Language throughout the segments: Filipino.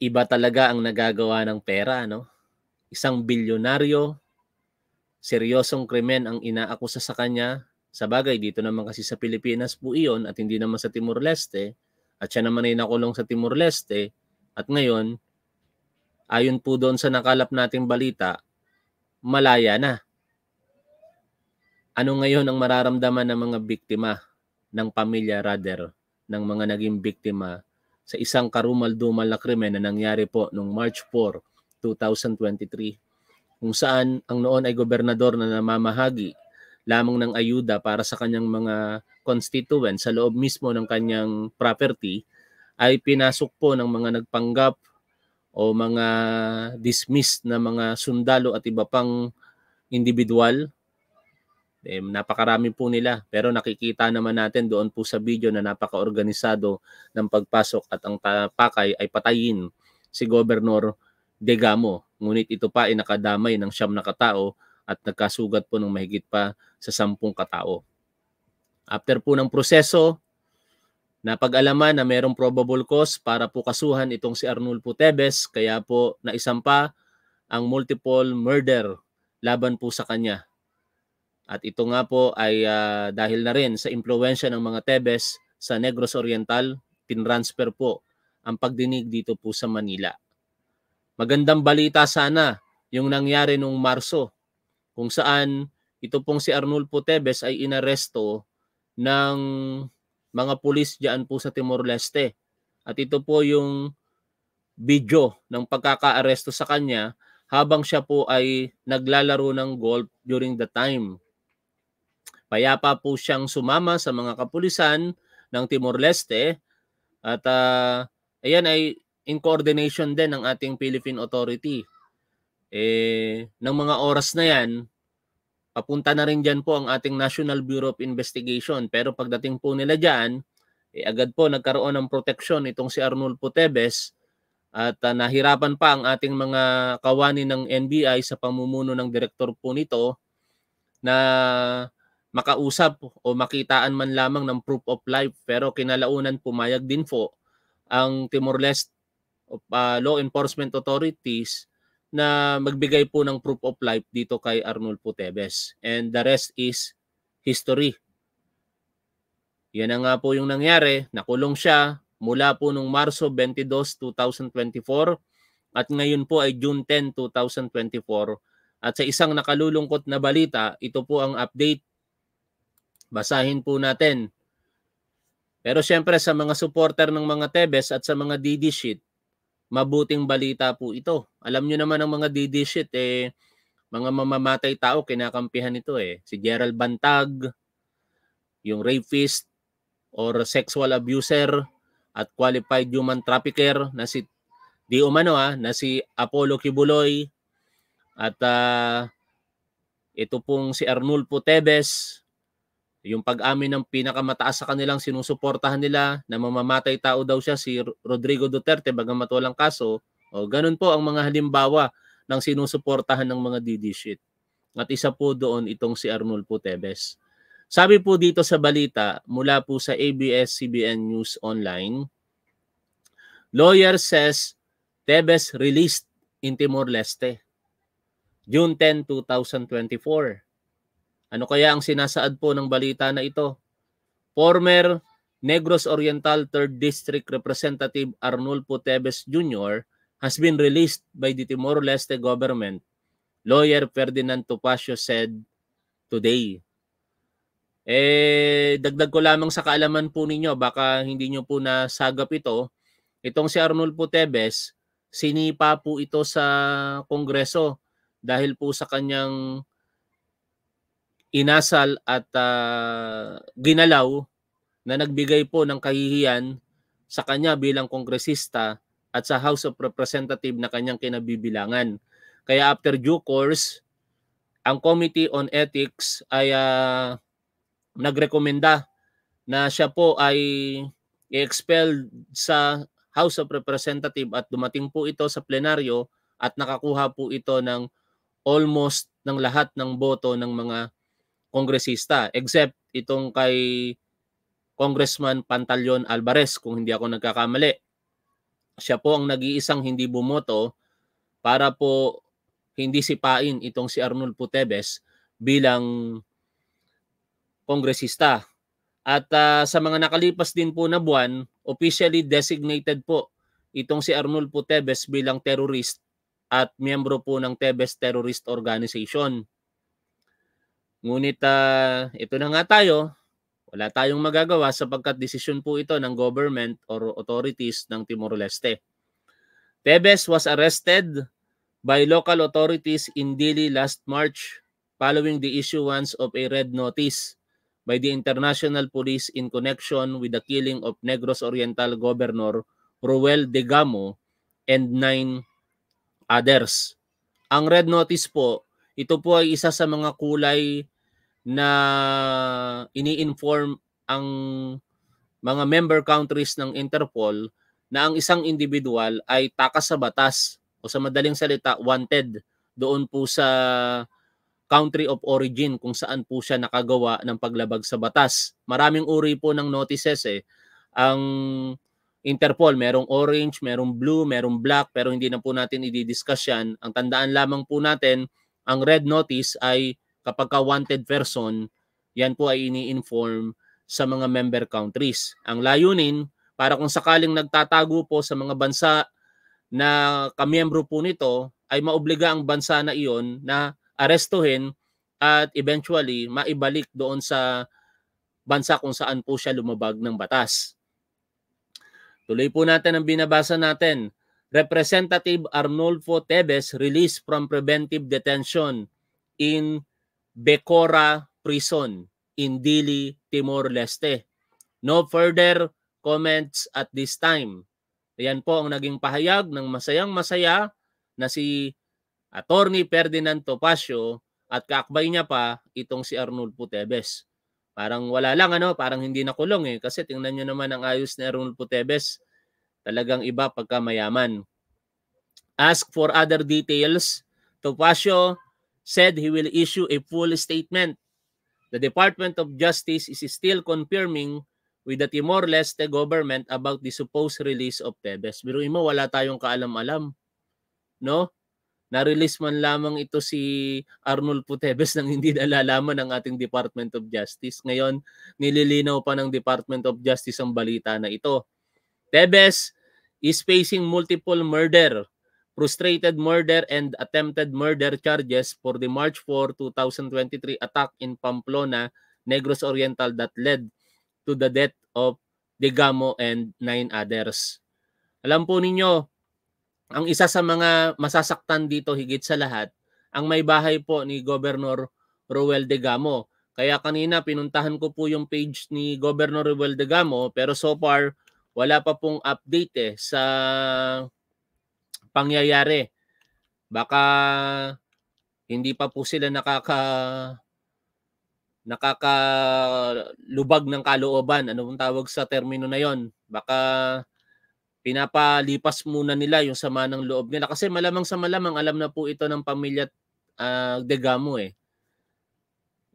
iba talaga ang nagagawa ng pera, no? Isang bilyonaryo, seryosong krimen ang inaakusa sa kanya. Sa bagay, dito naman kasi sa Pilipinas po iyon at hindi naman sa Timor-Leste. At siya naman ay nakulong sa Timor-Leste. At ngayon, ayon po doon sa nakalap nating balita, malaya na. Ano ngayon ang mararamdaman ng mga biktima ng pamilya rather ng mga naging biktima sa isang karumal-dumal na krimen na nangyari po noong March 4, 2023 kung saan ang noon ay gobernador na namamahagi lamang ng ayuda para sa kanyang mga constituents sa loob mismo ng kanyang property ay pinasok po ng mga nagpanggap o mga dismissed na mga sundalo at iba pang individual eh, napakarami po nila pero nakikita naman natin doon po sa video na napaka-organisado ng pagpasok at ang tapakay ay patayin si Governor Degamo. Ngunit ito pa ay nakadamay ng siyam na katao at nagkasugat po ng mahigit pa sa sampung katao. After po ng proseso, napag-alaman na mayroong probable cause para po kasuhan itong si Arnulfo Tebes kaya po naisampa ang multiple murder laban po sa kanya at ito nga po ay uh, dahil na rin sa impluensya ng mga Tebes sa Negros Oriental, tinransfer po ang pagdinig dito po sa Manila. Magandang balita sana yung nangyari nung Marso kung saan ito pong si Arnulfo Tebes ay inaresto ng mga pulis diyan po sa Timor-Leste. At ito po yung video ng pagkakaaresto sa kanya habang siya po ay naglalaro ng golf during the time Payapa po siyang sumama sa mga kapulisan ng Timor-Leste at uh, ayan ay in coordination din ng ating Philippine Authority. Eh, ng mga oras na yan, papunta na rin dyan po ang ating National Bureau of Investigation. Pero pagdating po nila dyan, eh, agad po nagkaroon ng proteksyon itong si Arnulfo Tebes at uh, nahirapan pa ang ating mga kawani ng NBI sa pamumuno ng direktor po nito na makausap o makitaan man lamang ng proof of life pero kinalaunan pumayag din po ang Timor-Leste uh, law enforcement authorities na magbigay po ng proof of life dito kay Arnulfo Teves. And the rest is history. Yan na nga po yung nangyari. Nakulong siya mula po nung Marso 22, 2024 at ngayon po ay June 10, 2024. At sa isang nakalulungkot na balita, ito po ang update Basahin po natin. Pero siyempre sa mga supporter ng mga Tebes at sa mga DD sheet, mabuting balita po ito. Alam nyo naman ang mga DD sheet, eh, mga mamamatay tao, kinakampihan ito eh. Si Gerald Bantag, yung rapist or sexual abuser at qualified human trafficker na si di umano ah, na si Apollo Kibuloy at uh, ito pong si Arnulfo Tebes yung pag-amin ng pinakamataas sa kanilang sinusuportahan nila na mamamatay tao daw siya si Rodrigo Duterte bagamat walang kaso. O ganun po ang mga halimbawa ng sinusuportahan ng mga DD shit. At isa po doon itong si Arnulfo Teves. Sabi po dito sa balita mula po sa ABS-CBN News Online, lawyer says Tebes released in Timor-Leste. June 10, 2024. Ano kaya ang sinasaad po ng balita na ito? Former Negros Oriental 3rd District Representative Arnulfo Teves Jr. has been released by the Timor-Leste government, lawyer Ferdinand Topacio said today. Eh, dagdag ko lamang sa kaalaman po ninyo, baka hindi nyo po nasagap ito. Itong si Arnulfo Teves, sinipa po ito sa Kongreso dahil po sa kanyang inasal at uh, ginalaw na nagbigay po ng kahihiyan sa kanya bilang kongresista at sa House of Representative na kanyang kinabibilangan. Kaya after due course, ang Committee on Ethics ay uh, nagrekomenda na siya po ay i-expelled sa House of Representative at dumating po ito sa plenaryo at nakakuha po ito ng almost ng lahat ng boto ng mga kongresista except itong kay Congressman Pantalyon Alvarez kung hindi ako nagkakamali. Siya po ang nag-iisang hindi bumoto para po hindi sipain itong si Arnold Putebes bilang kongresista. At uh, sa mga nakalipas din po na buwan, officially designated po itong si Arnold Putebes bilang terrorist at miyembro po ng Tebes Terrorist Organization. Ngunit uh, ito na nga tayo, wala tayong magagawa sapagkat desisyon po ito ng government or authorities ng Timor-Leste. Tebes was arrested by local authorities in Dili last March following the issuance of a red notice by the international police in connection with the killing of Negros Oriental Governor Ruel Degamo and nine others. Ang red notice po, ito po ay isa sa mga kulay na ini-inform ang mga member countries ng Interpol na ang isang individual ay takas sa batas o sa madaling salita wanted doon po sa country of origin kung saan po siya nakagawa ng paglabag sa batas. Maraming uri po ng notices eh. Ang Interpol, merong orange, merong blue, merong black, pero hindi na po natin i-discuss yan. Ang tandaan lamang po natin, ang red notice ay kapag ka wanted person, yan po ay ini-inform sa mga member countries. Ang layunin, para kung sakaling nagtatago po sa mga bansa na kamiyembro po nito, ay maobliga ang bansa na iyon na arestuhin at eventually maibalik doon sa bansa kung saan po siya lumabag ng batas. Tuloy po natin ang binabasa natin. Representative Arnolfo Tebes released from preventive detention in Becora Prison in Dili, Timor-Leste. No further comments at this time. Ayan po ang naging pahayag ng masayang-masaya na si Attorney Ferdinand Topacio at kaakbay niya pa itong si Arnold Putebes. Parang wala lang ano, parang hindi nakulong eh kasi tingnan niyo naman ang ayos ni Arnold Putebes. Talagang iba pagka mayaman. Ask for other details. Topacio said he will issue a full statement. The Department of Justice is still confirming with the Timor-Leste government about the supposed release of Tevez. Pero mo, wala tayong kaalam-alam. No? Na-release man lamang ito si Arnold Tevez nang hindi nalalaman ng ating Department of Justice. Ngayon, nililinaw pa ng Department of Justice ang balita na ito. Tevez is facing multiple murder frustrated murder and attempted murder charges for the March 4, 2023 attack in Pamplona, Negros Oriental that led to the death of Degamo and nine others. Alam po ninyo, ang isa sa mga masasaktan dito higit sa lahat, ang may bahay po ni Governor Ruel Degamo. Kaya kanina pinuntahan ko po yung page ni Governor Ruel Degamo pero so far wala pa pong update eh, sa pangyayari. Baka hindi pa po sila nakaka nakakalubag ng kalooban. Ano bang tawag sa termino na yon? Baka pinapalipas muna nila yung sama ng loob nila. Kasi malamang sa malamang, alam na po ito ng pamilya uh, Gamo eh.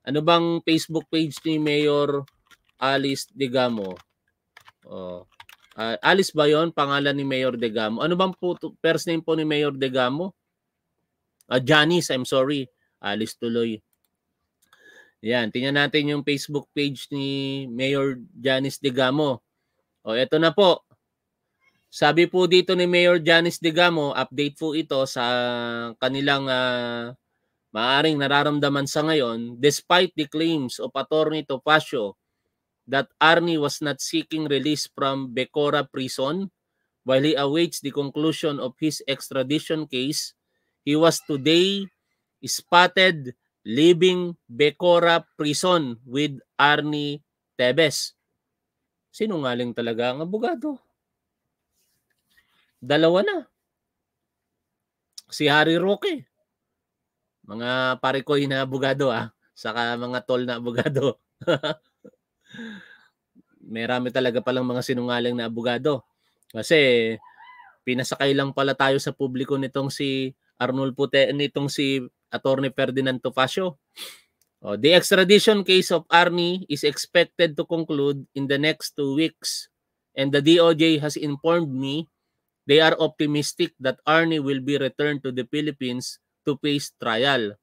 Ano bang Facebook page ni Mayor Alice de Gamo? Oh. Uh, Alice ba yon pangalan ni Mayor Degamo? Ano bang po, first name po ni Mayor Degamo? Uh, ah, Janice, I'm sorry. Alice tuloy. Yan, tingnan natin yung Facebook page ni Mayor Janice Degamo. O, eto na po. Sabi po dito ni Mayor Janice Degamo, update po ito sa kanilang uh, ah, maaring nararamdaman sa ngayon despite the claims of Attorney Topacio that Arnie was not seeking release from Becora prison while he awaits the conclusion of his extradition case, he was today spotted leaving Becora prison with Arnie Tebes. Sinungaling talaga ang abogado. Dalawa na. Si Harry Roque. Mga parikoy na abogado ah. Saka mga tol na abogado. Merami talaga palang mga sinungaling na abogado. Kasi pinasakay lang pala tayo sa publiko nitong si Arnold Pute, nitong si Attorney Ferdinand Topacio. Oh, the extradition case of Arnie is expected to conclude in the next two weeks and the DOJ has informed me they are optimistic that Arnie will be returned to the Philippines to face trial.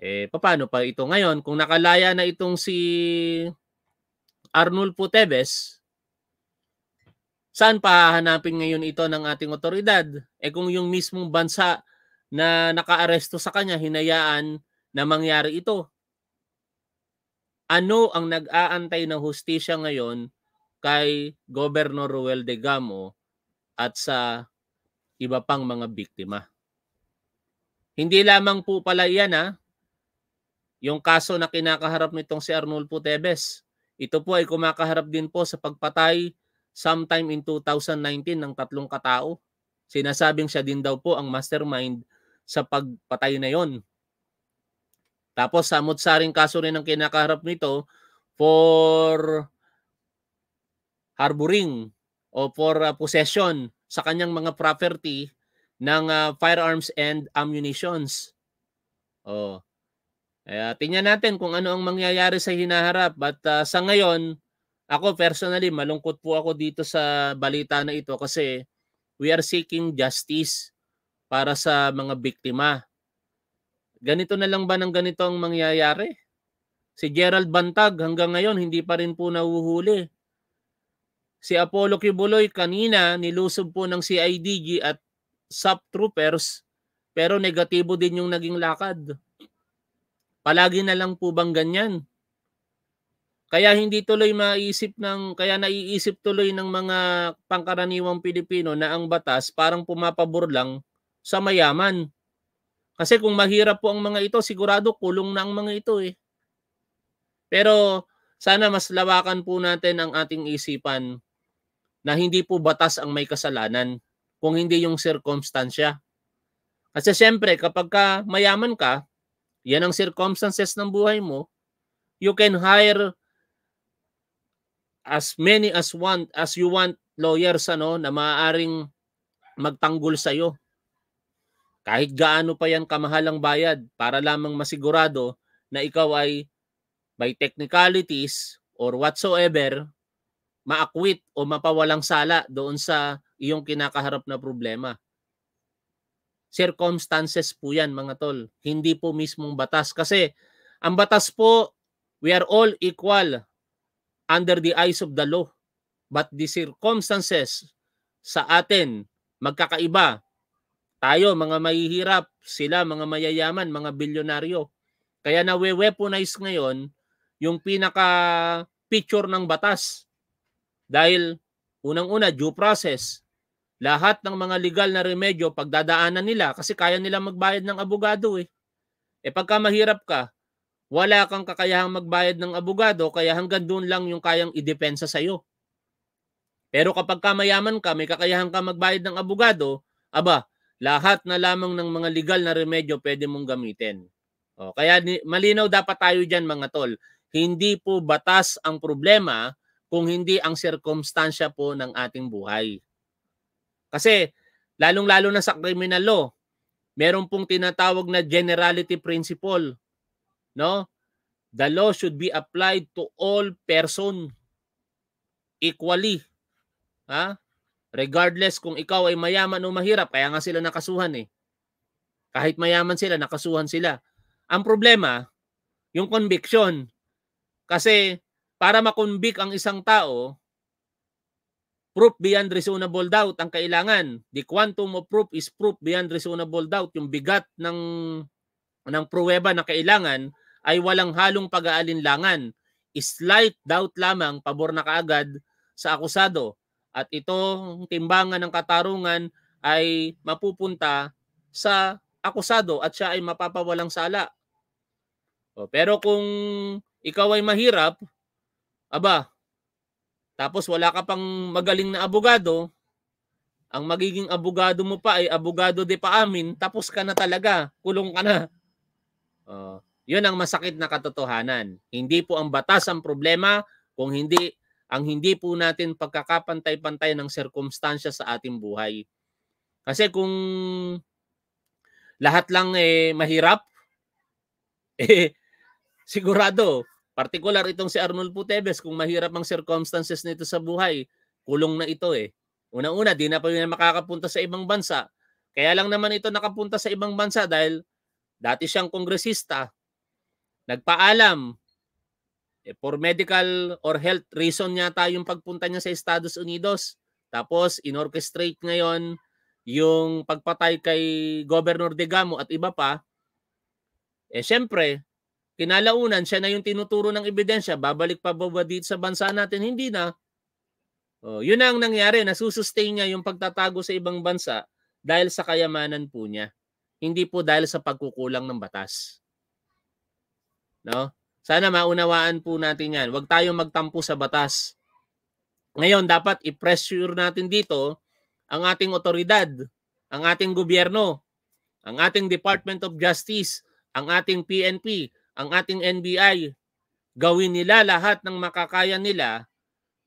Eh, paano pa ito ngayon? Kung nakalaya na itong si Arnulfo Teves, saan pa hahanapin ngayon ito ng ating otoridad? Eh kung yung mismong bansa na nakaaresto sa kanya, hinayaan na mangyari ito. Ano ang nag-aantay ng hustisya ngayon kay Governor Ruel de Gamo at sa iba pang mga biktima? Hindi lamang po pala yan ha, ah. yung kaso na kinakaharap nitong si Arnulfo Teves ito po ay kumakaharap din po sa pagpatay sometime in 2019 ng tatlong katao. Sinasabing siya din daw po ang mastermind sa pagpatay na yon. Tapos sa mutsaring kaso rin ang kinakaharap nito for harboring o for uh, possession sa kanyang mga property ng uh, firearms and ammunitions. Oh. Kaya tingnan natin kung ano ang mangyayari sa hinaharap. At uh, ah, sa ngayon, ako personally, malungkot po ako dito sa balita na ito kasi we are seeking justice para sa mga biktima. Ganito na lang ba ng ganito ang mangyayari? Si Gerald Bantag hanggang ngayon hindi pa rin po nahuhuli. Si Apollo Kibuloy kanina nilusob po ng CIDG at SAP troopers pero negatibo din yung naging lakad. Palagi na lang po bang ganyan? Kaya hindi tuloy maiisip ng kaya naiisip tuloy ng mga pangkaraniwang Pilipino na ang batas parang pumapabor lang sa mayaman. Kasi kung mahirap po ang mga ito, sigurado kulong na ang mga ito eh. Pero sana mas lawakan po natin ang ating isipan na hindi po batas ang may kasalanan kung hindi yung circumstansya. Kasi siyempre kapag ka mayaman ka, yan ang circumstances ng buhay mo, you can hire as many as want as you want lawyers ano na maaaring magtanggol sa iyo. Kahit gaano pa yan kamahalang bayad para lamang masigurado na ikaw ay by technicalities or whatsoever maakwit o mapawalang sala doon sa iyong kinakaharap na problema circumstances po yan mga tol. Hindi po mismong batas. Kasi ang batas po, we are all equal under the eyes of the law. But the circumstances sa atin magkakaiba. Tayo mga mahihirap, sila mga mayayaman, mga bilyonaryo. Kaya nawe-weaponize ngayon yung pinaka picture ng batas. Dahil unang-una due process, lahat ng mga legal na remedyo pagdadaanan nila kasi kaya nila magbayad ng abogado eh. E pagka mahirap ka, wala kang kakayahang magbayad ng abogado kaya hanggang doon lang yung kayang idepensa sa iyo. Pero kapag ka mayaman ka, may kakayahan ka magbayad ng abogado, aba, lahat na lamang ng mga legal na remedyo pwede mong gamitin. O, kaya malinaw dapat tayo dyan mga tol. Hindi po batas ang problema kung hindi ang sirkumstansya po ng ating buhay. Kasi lalong-lalo na sa criminal law, meron pong tinatawag na generality principle, no? The law should be applied to all person equally. Ha? Regardless kung ikaw ay mayaman o mahirap, kaya nga sila nakasuhan eh. Kahit mayaman sila, nakasuhan sila. Ang problema, yung conviction. Kasi para makonvict ang isang tao, Proof beyond reasonable doubt ang kailangan. The quantum of proof is proof beyond reasonable doubt. Yung bigat ng ng pruweba na kailangan ay walang halong pag-aalinlangan. Slight doubt lamang pabor na kaagad sa akusado. At itong timbangan ng katarungan ay mapupunta sa akusado at siya ay mapapawalang sala. O, pero kung ikaw ay mahirap, aba, tapos wala ka pang magaling na abogado, ang magiging abogado mo pa ay abogado de paamin, tapos ka na talaga, kulong ka na. Uh, yun ang masakit na katotohanan. Hindi po ang batas ang problema kung hindi ang hindi po natin pagkakapantay-pantay ng sirkumstansya sa ating buhay. Kasi kung lahat lang eh mahirap, eh sigurado Partikular itong si Arnold Puteves kung mahirap ang circumstances nito sa buhay, kulong na ito eh. unang una di na pa yun makakapunta sa ibang bansa. Kaya lang naman ito nakapunta sa ibang bansa dahil dati siyang kongresista, nagpaalam, eh, for medical or health reason niya tayong pagpunta niya sa Estados Unidos. Tapos, inorchestrate ngayon yung pagpatay kay Governor De Gamo at iba pa. Eh, syempre, Kinalaunan, siya na yung tinuturo ng ebidensya. Babalik pa ba, dito sa bansa natin? Hindi na. Oh, yun ang nangyari. Nasusustain niya yung pagtatago sa ibang bansa dahil sa kayamanan po niya. Hindi po dahil sa pagkukulang ng batas. No? Sana maunawaan po natin yan. Huwag tayong magtampo sa batas. Ngayon, dapat i-pressure natin dito ang ating otoridad, ang ating gobyerno, ang ating Department of Justice, ang ating PNP ang ating NBI, gawin nila lahat ng makakaya nila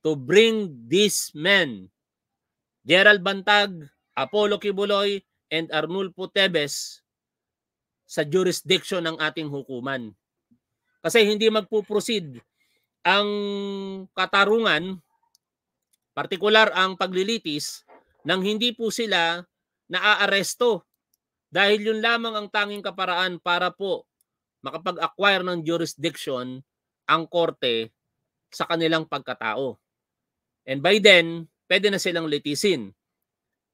to bring these men, Gerald Bantag, Apollo Kibuloy, and Arnulfo Tebes sa jurisdiction ng ating hukuman. Kasi hindi magpuproceed ang katarungan, partikular ang paglilitis, nang hindi po sila naaaresto dahil yun lamang ang tanging kaparaan para po makapag-acquire ng jurisdiction ang korte sa kanilang pagkatao. And by then, pwede na silang litisin.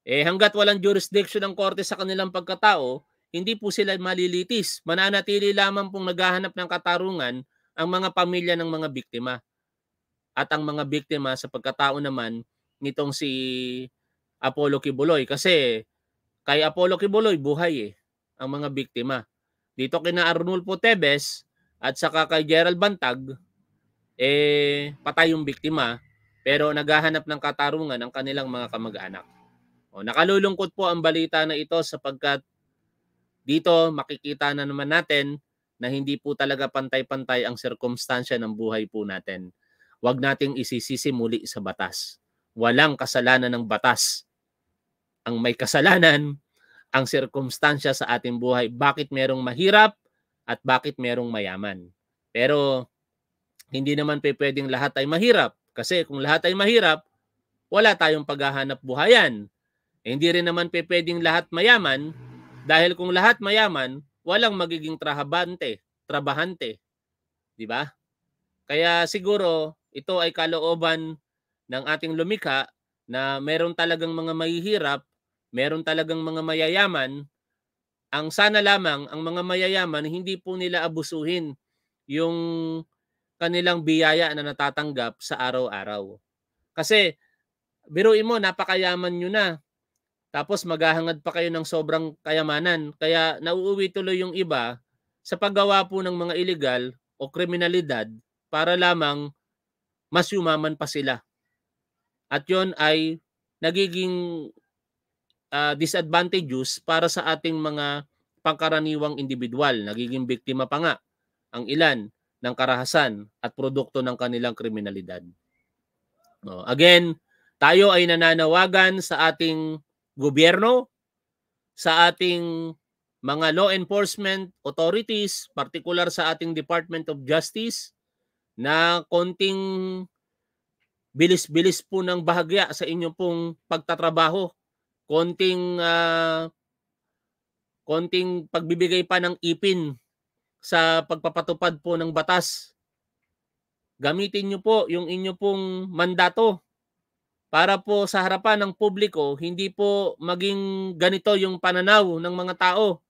Eh hanggat walang jurisdiction ng korte sa kanilang pagkatao, hindi po sila malilitis. Mananatili lamang pong naghahanap ng katarungan ang mga pamilya ng mga biktima. At ang mga biktima sa pagkatao naman nitong si Apollo Kibuloy kasi kay Apollo Kibuloy buhay eh ang mga biktima dito kina Arnulfo Tebes at saka kay Gerald Bantag, eh patay yung biktima pero naghahanap ng katarungan ang kanilang mga kamag-anak. O, nakalulungkot po ang balita na ito sapagkat dito makikita na naman natin na hindi po talaga pantay-pantay ang sirkumstansya ng buhay po natin. Huwag nating isisisi muli sa batas. Walang kasalanan ng batas. Ang may kasalanan ang sirkumstansya sa ating buhay. Bakit merong mahirap at bakit merong mayaman. Pero hindi naman pwedeng lahat ay mahirap. Kasi kung lahat ay mahirap, wala tayong paghahanap buhayan. Eh, hindi rin naman pwedeng lahat mayaman dahil kung lahat mayaman, walang magiging trahabante, trabahante. Di ba? Kaya siguro ito ay kalooban ng ating lumikha na meron talagang mga mahihirap meron talagang mga mayayaman, ang sana lamang ang mga mayayaman hindi po nila abusuhin yung kanilang biyaya na natatanggap sa araw-araw. Kasi biruin mo napakayaman niyo na. Tapos maghahangad pa kayo ng sobrang kayamanan. Kaya nauuwi tuloy yung iba sa paggawa po ng mga ilegal o kriminalidad para lamang mas yumaman pa sila. At yon ay nagiging uh, disadvantages para sa ating mga pangkaraniwang individual. Nagiging biktima pa nga ang ilan ng karahasan at produkto ng kanilang kriminalidad. No, again, tayo ay nananawagan sa ating gobyerno, sa ating mga law enforcement authorities, particular sa ating Department of Justice, na konting bilis-bilis po ng bahagya sa inyong pong pagtatrabaho konting uh, konting pagbibigay pa ng ipin sa pagpapatupad po ng batas. Gamitin niyo po yung inyo pong mandato para po sa harapan ng publiko hindi po maging ganito yung pananaw ng mga tao.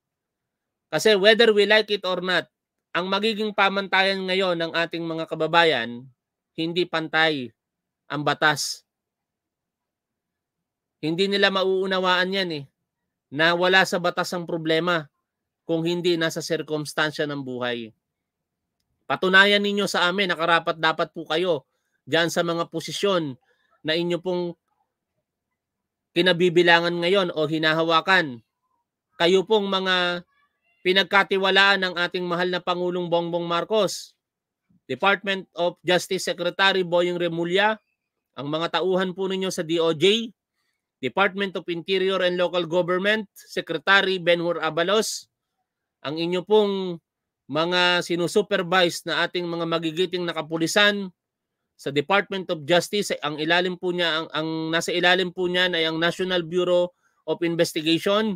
Kasi whether we like it or not, ang magiging pamantayan ngayon ng ating mga kababayan, hindi pantay ang batas hindi nila mauunawaan yan eh, na wala sa batas ang problema kung hindi nasa sirkumstansya ng buhay. Patunayan ninyo sa amin na karapat dapat po kayo dyan sa mga posisyon na inyo pong kinabibilangan ngayon o hinahawakan. Kayo pong mga pinagkatiwalaan ng ating mahal na Pangulong Bongbong Marcos, Department of Justice Secretary Boying Remulla, ang mga tauhan po ninyo sa DOJ, Department of Interior and Local Government, Secretary Benhur Abalos, ang inyo pong mga sinusupervise na ating mga magigiting nakapulisan sa Department of Justice, ang ilalim po niya, ang, ang nasa ilalim po niya na ang National Bureau of Investigation,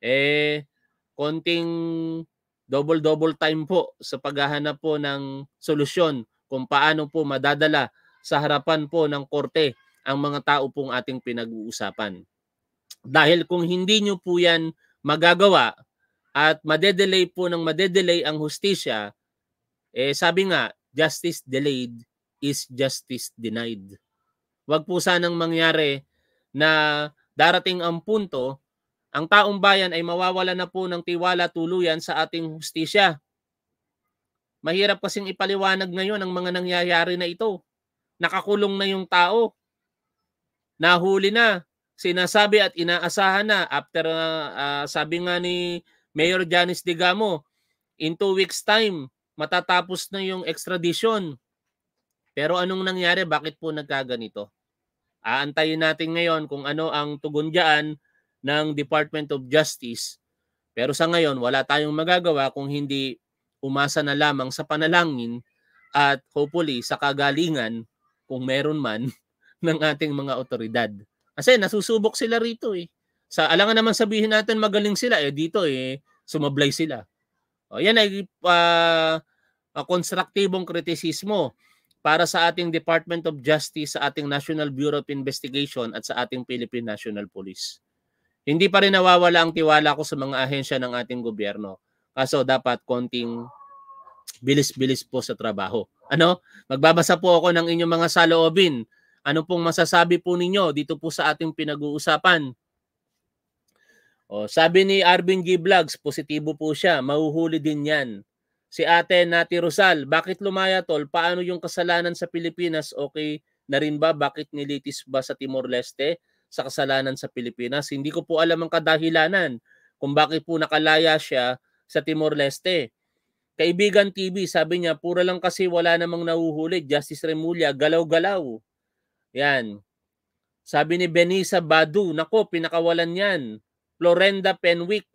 eh, konting double-double time po sa paghahanap po ng solusyon kung paano po madadala sa harapan po ng korte ang mga tao pong ating pinag-uusapan. Dahil kung hindi nyo po yan magagawa at madedelay po ng madedelay ang hustisya, eh sabi nga, justice delayed is justice denied. Huwag po sanang mangyari na darating ang punto, ang taong bayan ay mawawala na po ng tiwala tuluyan sa ating hustisya. Mahirap kasing ipaliwanag ngayon ang mga nangyayari na ito. Nakakulong na yung tao nahuli na, sinasabi at inaasahan na after uh, uh, sabi nga ni Mayor Janice Digamo, in two weeks time, matatapos na yung extradition. Pero anong nangyari? Bakit po nagkaganito? Aantayin natin ngayon kung ano ang tugon dyan ng Department of Justice. Pero sa ngayon, wala tayong magagawa kung hindi umasa na lamang sa panalangin at hopefully sa kagalingan kung meron man ng ating mga otoridad. Kasi nasusubok sila rito eh. Sa alangan naman sabihin natin magaling sila eh dito eh sumablay sila. O yan ay uh, ah, ah, konstruktibong kritisismo para sa ating Department of Justice, sa ating National Bureau of Investigation at sa ating Philippine National Police. Hindi pa rin nawawala ang tiwala ko sa mga ahensya ng ating gobyerno. Kaso dapat konting bilis-bilis po sa trabaho. Ano? Magbabasa po ako ng inyong mga saloobin ano pong masasabi po ninyo dito po sa ating pinag-uusapan? O, sabi ni Arvin G. Vlogs, positibo po siya. Mahuhuli din yan. Si ate Nati Rosal, bakit lumaya tol? Paano yung kasalanan sa Pilipinas? Okay na rin ba? Bakit nilitis ba sa Timor-Leste sa kasalanan sa Pilipinas? Hindi ko po alam ang kadahilanan kung bakit po nakalaya siya sa Timor-Leste. Kaibigan TV, sabi niya, pura lang kasi wala namang nahuhuli. Justice Remulla, galaw-galaw. Yan. Sabi ni Benisa Badu, nako pinakawalan yan. Florenda Penwick,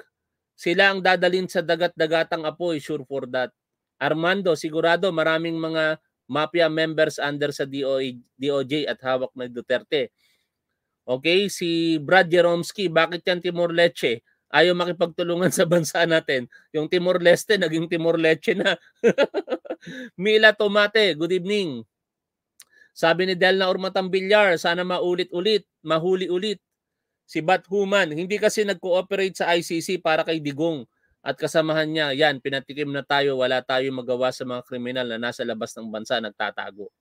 sila ang dadalin sa dagat-dagatang apoy, sure for that. Armando, sigurado maraming mga mafia members under sa DOJ, at hawak ng Duterte. Okay, si Brad Jeromski, bakit yan Timor-Leste? Ayaw makipagtulungan sa bansa natin. Yung Timor-Leste, naging Timor-Leste na. Mila Tomate, good evening. Sabi ni Del na Urmatang sana maulit-ulit, mahuli ulit si Bat Human. Hindi kasi nag-cooperate sa ICC para kay Digong at kasamahan niya. Yan, pinatikim na tayo, wala tayong magawa sa mga kriminal na nasa labas ng bansa nagtatago.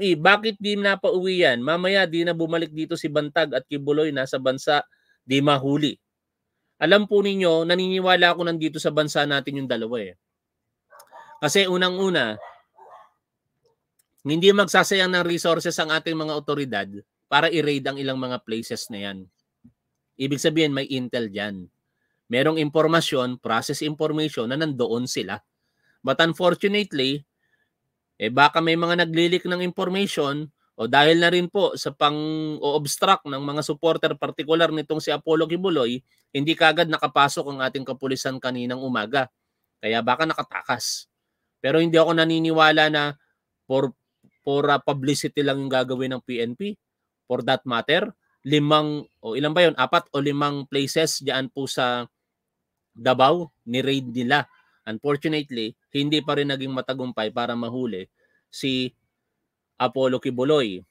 ME, bakit di na pauwi yan? Mamaya di na bumalik dito si Bantag at Kibuloy nasa bansa, di mahuli. Alam po ninyo, naniniwala ako nandito sa bansa natin yung dalawa eh. Kasi unang-una, hindi magsasayang ng resources ang ating mga otoridad para i-raid ang ilang mga places na yan. Ibig sabihin, may intel dyan. Merong impormasyon, process information na nandoon sila. But unfortunately, eh baka may mga naglilik ng information o dahil na rin po sa pang-obstruct ng mga supporter, particular nitong si Apollo Kibuloy, hindi kagad nakapasok ang ating kapulisan kaninang umaga. Kaya baka nakatakas. Pero hindi ako naniniwala na for for uh, publicity lang yung gagawin ng PNP for that matter limang o ilan ba yon apat o limang places diyan po sa Davao ni raid nila unfortunately hindi pa rin naging matagumpay para mahuli si Apollo Kibuloy